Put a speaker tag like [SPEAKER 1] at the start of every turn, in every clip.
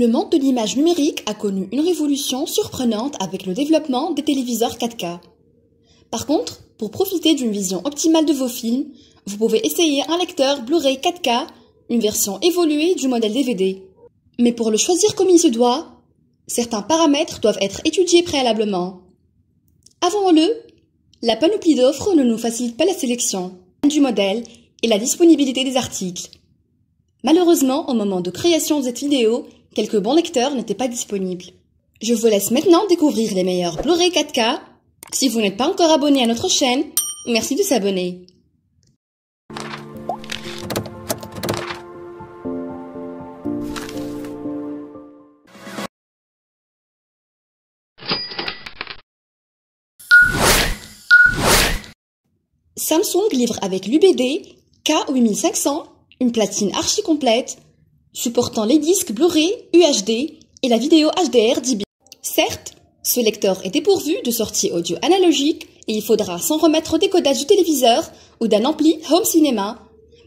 [SPEAKER 1] Le monde de l'image numérique a connu une révolution surprenante avec le développement des téléviseurs 4K. Par contre, pour profiter d'une vision optimale de vos films, vous pouvez essayer un lecteur Blu-ray 4K, une version évoluée du modèle DVD. Mais pour le choisir comme il se doit, certains paramètres doivent être étudiés préalablement. Avant le, la panoplie d'offres ne nous facilite pas la sélection du modèle et la disponibilité des articles. Malheureusement, au moment de création de cette vidéo, Quelques bons lecteurs n'étaient pas disponibles. Je vous laisse maintenant découvrir les meilleurs Blu-ray 4K. Si vous n'êtes pas encore abonné à notre chaîne, merci de s'abonner. Samsung livre avec l'UBD K8500 une platine archi complète supportant les disques Blu-ray, UHD et la vidéo HDR DB. Certes, ce lecteur est dépourvu de sorties audio analogiques et il faudra s'en remettre au décodage du téléviseur ou d'un ampli home cinéma,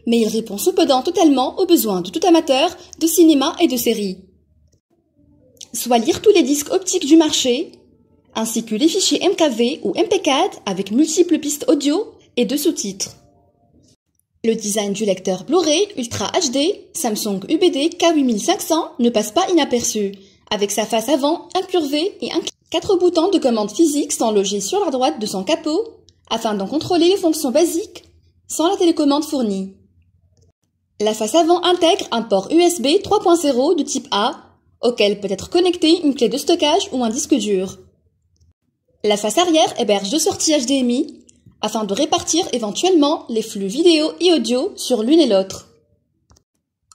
[SPEAKER 1] mais il répond cependant totalement aux besoins de tout amateur de cinéma et de séries. Soit lire tous les disques optiques du marché, ainsi que les fichiers MKV ou MP4 avec multiples pistes audio et de sous-titres. Le design du lecteur Blu-ray Ultra HD Samsung UBD K8500 ne passe pas inaperçu, avec sa face avant incurvée et un quatre boutons de commande physique sont logés sur la droite de son capot afin d'en contrôler les fonctions basiques sans la télécommande fournie. La face avant intègre un port USB 3.0 de type A auquel peut être connectée une clé de stockage ou un disque dur. La face arrière héberge deux sorties HDMI afin de répartir éventuellement les flux vidéo et audio sur l'une et l'autre.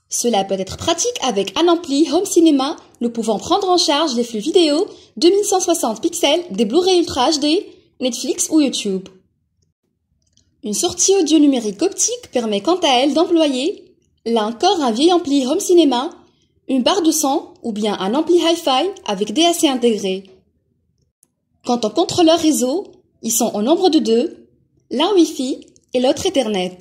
[SPEAKER 1] Cela peut être pratique avec un ampli Home Cinema, nous pouvant prendre en charge les flux vidéo 2160 pixels des Blu-ray Ultra HD, Netflix ou YouTube. Une sortie audio numérique optique permet quant à elle d'employer, là encore un vieil ampli Home Cinema, une barre de son ou bien un ampli Hi-Fi avec DAC intégré. Quant aux contrôleurs réseau, ils sont au nombre de deux, l'un Wi-Fi et l'autre Ethernet.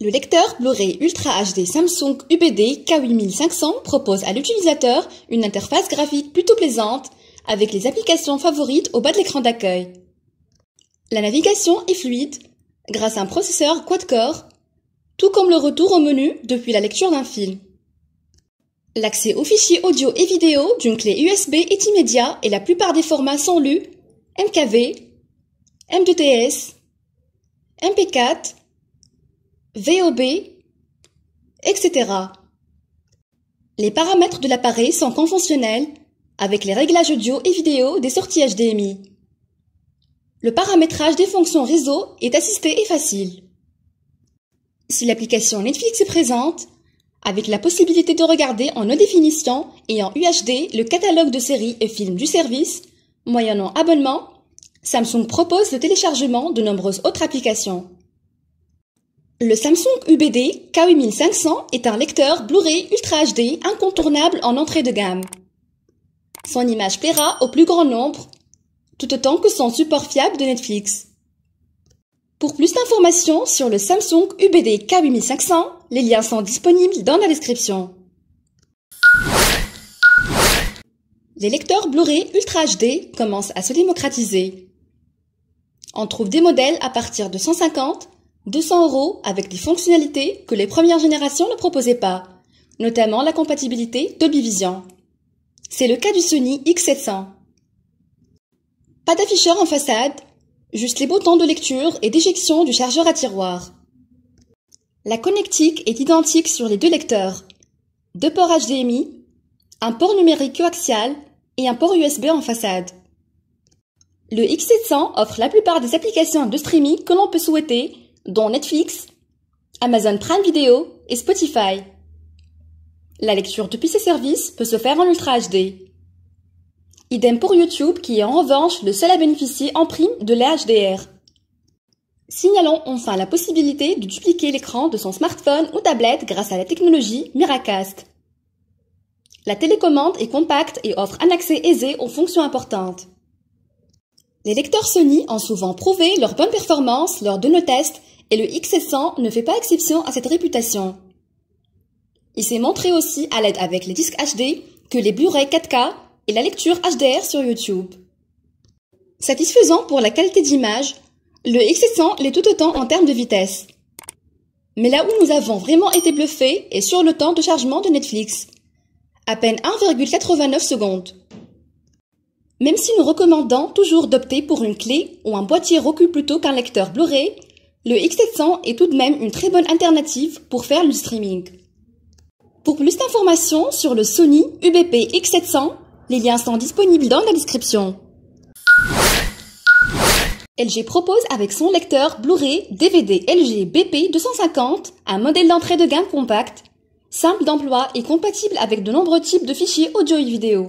[SPEAKER 1] Le lecteur Blu-ray Ultra HD Samsung UBD K8500 propose à l'utilisateur une interface graphique plutôt plaisante avec les applications favorites au bas de l'écran d'accueil. La navigation est fluide grâce à un processeur quad-core, tout comme le retour au menu depuis la lecture d'un film. L'accès aux fichiers audio et vidéo d'une clé USB est immédiat et la plupart des formats sont lus, MKV, M2TS, MP4, VOB, etc. Les paramètres de l'appareil sont conventionnels avec les réglages audio et vidéo des sorties HDMI. Le paramétrage des fonctions réseau est assisté et facile. Si l'application Netflix est présente, avec la possibilité de regarder en haute définition et en UHD le catalogue de séries et films du service, moyennant abonnement Samsung propose le téléchargement de nombreuses autres applications. Le Samsung UBD K8500 est un lecteur Blu-ray Ultra HD incontournable en entrée de gamme. Son image plaira au plus grand nombre, tout autant que son support fiable de Netflix. Pour plus d'informations sur le Samsung UBD K8500, les liens sont disponibles dans la description. Les lecteurs Blu-ray Ultra HD commencent à se démocratiser. On trouve des modèles à partir de 150, 200 euros avec des fonctionnalités que les premières générations ne proposaient pas, notamment la compatibilité Dolby Vision. C'est le cas du Sony X700. Pas d'afficheur en façade, juste les boutons de lecture et d'éjection du chargeur à tiroir. La connectique est identique sur les deux lecteurs. Deux ports HDMI, un port numérique coaxial et un port USB en façade. Le X700 offre la plupart des applications de streaming que l'on peut souhaiter, dont Netflix, Amazon Prime Video et Spotify. La lecture depuis ces services peut se faire en Ultra HD. Idem pour YouTube qui est en revanche le seul à bénéficier en prime de l'HDR. Signalons enfin la possibilité de dupliquer l'écran de son smartphone ou tablette grâce à la technologie Miracast. La télécommande est compacte et offre un accès aisé aux fonctions importantes. Les lecteurs Sony ont souvent prouvé leur bonne performance lors de nos tests et le X100 ne fait pas exception à cette réputation. Il s'est montré aussi à l'aide avec les disques HD que les Blu-ray 4K et la lecture HDR sur YouTube. Satisfaisant pour la qualité d'image, le X100 l'est tout autant en termes de vitesse. Mais là où nous avons vraiment été bluffés est sur le temps de chargement de Netflix. À peine 1,89 secondes. Même si nous recommandons toujours d'opter pour une clé ou un boîtier recul plutôt qu'un lecteur Blu-ray, le X700 est tout de même une très bonne alternative pour faire le streaming. Pour plus d'informations sur le Sony UBP X700, les liens sont disponibles dans la description. LG propose avec son lecteur Blu-ray DVD LG BP 250 un modèle d'entrée de gamme compact, simple d'emploi et compatible avec de nombreux types de fichiers audio et vidéo.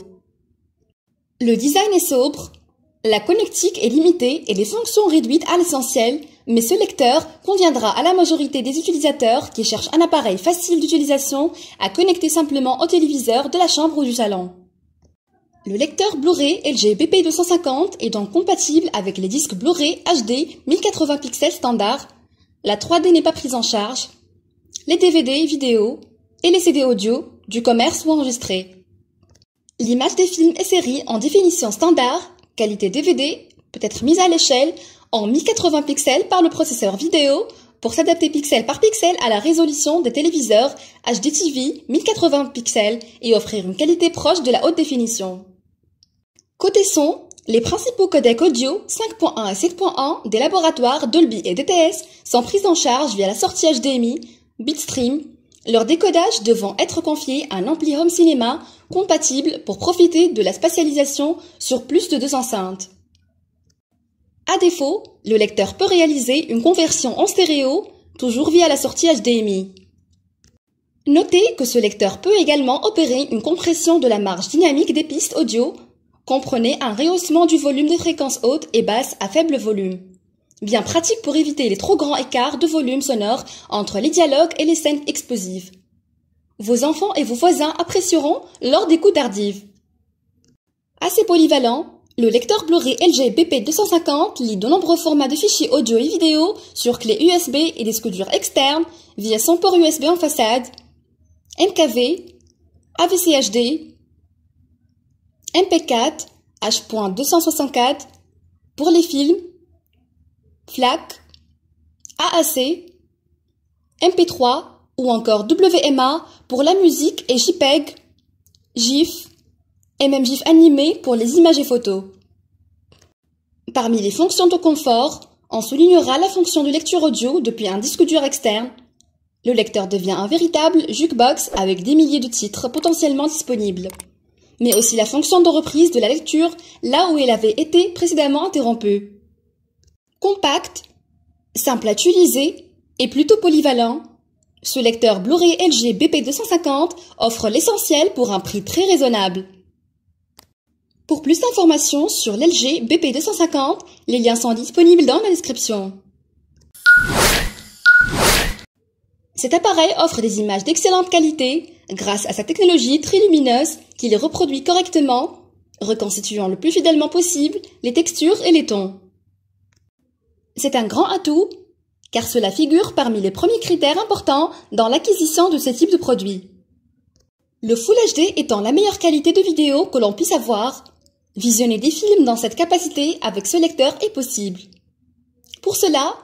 [SPEAKER 1] Le design est sobre, la connectique est limitée et les fonctions réduites à l'essentiel, mais ce lecteur conviendra à la majorité des utilisateurs qui cherchent un appareil facile d'utilisation à connecter simplement au téléviseur de la chambre ou du salon. Le lecteur Blu-ray LG BP250 est donc compatible avec les disques Blu-ray HD 1080 pixels standard. La 3D n'est pas prise en charge. Les DVD vidéo et les CD audio du commerce ou enregistrés. L'image des films et séries en définition standard, qualité DVD, peut être mise à l'échelle en 1080 pixels par le processeur vidéo pour s'adapter pixel par pixel à la résolution des téléviseurs HDTV 1080 pixels et offrir une qualité proche de la haute définition. Côté son, les principaux codecs audio 5.1 et 7.1 des laboratoires Dolby et DTS sont pris en charge via la sortie HDMI, Bitstream leur décodage devant être confié à un ampli home cinéma compatible pour profiter de la spatialisation sur plus de deux enceintes. À défaut, le lecteur peut réaliser une conversion en stéréo, toujours via la sortie HDMI. Notez que ce lecteur peut également opérer une compression de la marge dynamique des pistes audio, comprenez un rehaussement du volume de fréquences hautes et basses à faible volume. Bien pratique pour éviter les trop grands écarts de volume sonore entre les dialogues et les scènes explosives. Vos enfants et vos voisins apprécieront lors des coups tardives. Assez polyvalent, le lecteur Blu-ray LG BP250 lit de nombreux formats de fichiers audio et vidéo sur clés USB et des durs externes via son port USB en façade, MKV, AVCHD, MP4, H.264 pour les films FLAC, AAC, MP3 ou encore WMA pour la musique et JPEG, GIF et même GIF animé pour les images et photos. Parmi les fonctions de confort, on soulignera la fonction de lecture audio depuis un disque dur externe. Le lecteur devient un véritable jukebox avec des milliers de titres potentiellement disponibles. Mais aussi la fonction de reprise de la lecture là où elle avait été précédemment interrompue. Compact, simple à utiliser et plutôt polyvalent, ce lecteur Blu-ray LG BP250 offre l'essentiel pour un prix très raisonnable. Pour plus d'informations sur l'LG BP250, les liens sont disponibles dans la description. Cet appareil offre des images d'excellente qualité grâce à sa technologie très lumineuse qui les reproduit correctement, reconstituant le plus fidèlement possible les textures et les tons. C'est un grand atout car cela figure parmi les premiers critères importants dans l'acquisition de ce type de produit. Le Full HD étant la meilleure qualité de vidéo que l'on puisse avoir, visionner des films dans cette capacité avec ce lecteur est possible. Pour cela,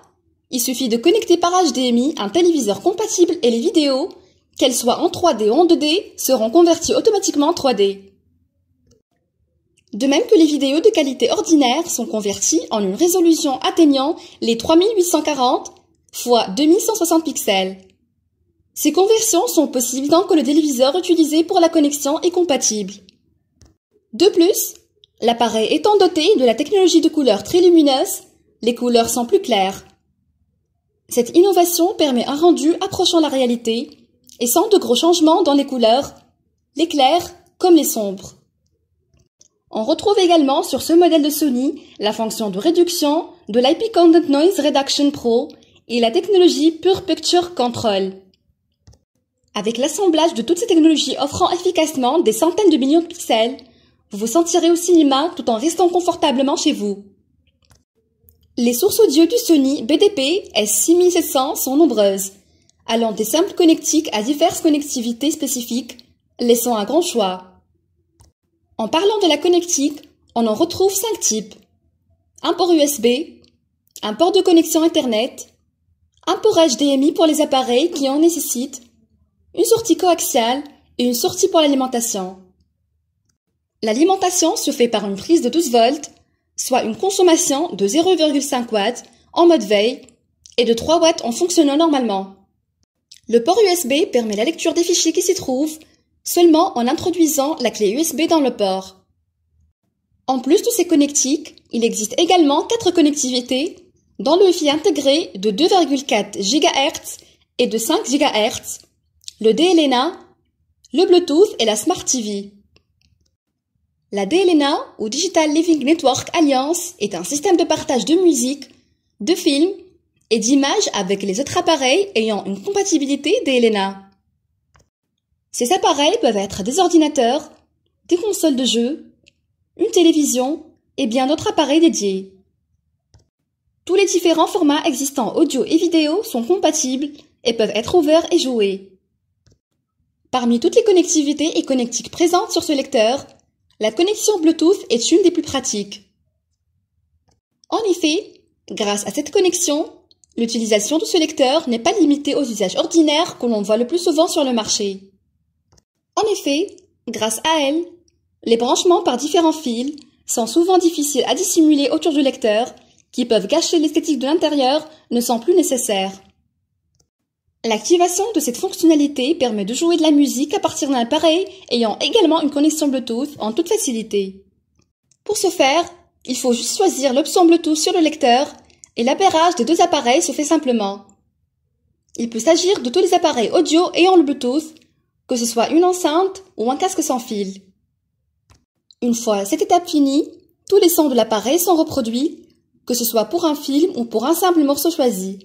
[SPEAKER 1] il suffit de connecter par HDMI un téléviseur compatible et les vidéos, qu'elles soient en 3D ou en 2D, seront converties automatiquement en 3D. De même que les vidéos de qualité ordinaire sont converties en une résolution atteignant les 3840 x 2160 pixels. Ces conversions sont possibles tant que le téléviseur utilisé pour la connexion est compatible. De plus, l'appareil étant doté de la technologie de couleurs très lumineuse, les couleurs sont plus claires. Cette innovation permet un rendu approchant la réalité et sans de gros changements dans les couleurs, les clairs comme les sombres. On retrouve également sur ce modèle de Sony la fonction de réduction de l'IP Content Noise Reduction Pro et la technologie Pure Picture Control. Avec l'assemblage de toutes ces technologies offrant efficacement des centaines de millions de pixels, vous vous sentirez au cinéma tout en restant confortablement chez vous. Les sources audio du Sony BDP S6700 sont nombreuses, allant des simples connectiques à diverses connectivités spécifiques, laissant un grand choix. En parlant de la connectique, on en retrouve cinq types. Un port USB, un port de connexion Internet, un port HDMI pour les appareils qui en nécessitent, une sortie coaxiale et une sortie pour l'alimentation. L'alimentation se fait par une prise de 12 volts, soit une consommation de 0,5 watts en mode veille et de 3 watts en fonctionnant normalement. Le port USB permet la lecture des fichiers qui s'y trouvent seulement en introduisant la clé USB dans le port. En plus de ces connectiques, il existe également quatre connectivités, dont le Wi-Fi intégré de 2,4 GHz et de 5 GHz, le DLNA, le Bluetooth et la Smart TV. La DLNA, ou Digital Living Network Alliance, est un système de partage de musique, de films et d'images avec les autres appareils ayant une compatibilité DLNA. Ces appareils peuvent être des ordinateurs, des consoles de jeux, une télévision et bien d'autres appareils dédiés. Tous les différents formats existants audio et vidéo sont compatibles et peuvent être ouverts et joués. Parmi toutes les connectivités et connectiques présentes sur ce lecteur, la connexion Bluetooth est une des plus pratiques. En effet, grâce à cette connexion, l'utilisation de ce lecteur n'est pas limitée aux usages ordinaires que l'on voit le plus souvent sur le marché. En effet, grâce à elle, les branchements par différents fils sont souvent difficiles à dissimuler autour du lecteur, qui peuvent gâcher l'esthétique de l'intérieur, ne sont plus nécessaires. L'activation de cette fonctionnalité permet de jouer de la musique à partir d'un appareil ayant également une connexion Bluetooth en toute facilité. Pour ce faire, il faut juste choisir l'option Bluetooth sur le lecteur et l'appairage des deux appareils se fait simplement. Il peut s'agir de tous les appareils audio ayant le Bluetooth que ce soit une enceinte ou un casque sans fil. Une fois cette étape finie, tous les sons de l'appareil sont reproduits, que ce soit pour un film ou pour un simple morceau choisi.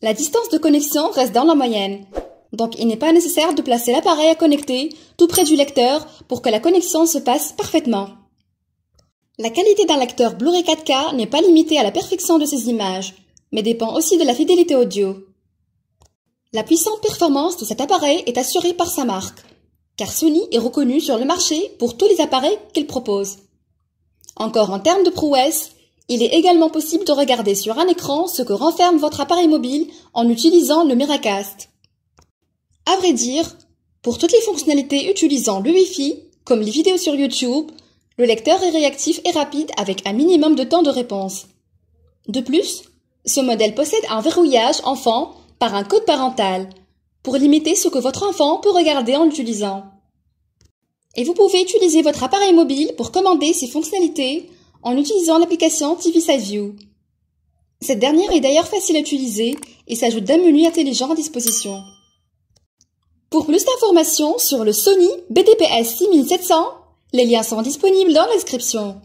[SPEAKER 1] La distance de connexion reste dans la moyenne, donc il n'est pas nécessaire de placer l'appareil à connecter tout près du lecteur pour que la connexion se passe parfaitement. La qualité d'un lecteur Blu-ray 4K n'est pas limitée à la perfection de ses images, mais dépend aussi de la fidélité audio. La puissante performance de cet appareil est assurée par sa marque, car Sony est reconnue sur le marché pour tous les appareils qu'elle propose. Encore en termes de prouesse, il est également possible de regarder sur un écran ce que renferme votre appareil mobile en utilisant le Miracast. À vrai dire, pour toutes les fonctionnalités utilisant le Wi-Fi, comme les vidéos sur YouTube, le lecteur est réactif et rapide avec un minimum de temps de réponse. De plus, ce modèle possède un verrouillage enfant par un code parental pour limiter ce que votre enfant peut regarder en l'utilisant. Et vous pouvez utiliser votre appareil mobile pour commander ses fonctionnalités en utilisant l'application TV View. Cette dernière est d'ailleurs facile à utiliser et s'ajoute d'un menu intelligent à disposition. Pour plus d'informations sur le Sony BTPS 6700, les liens sont disponibles dans la description.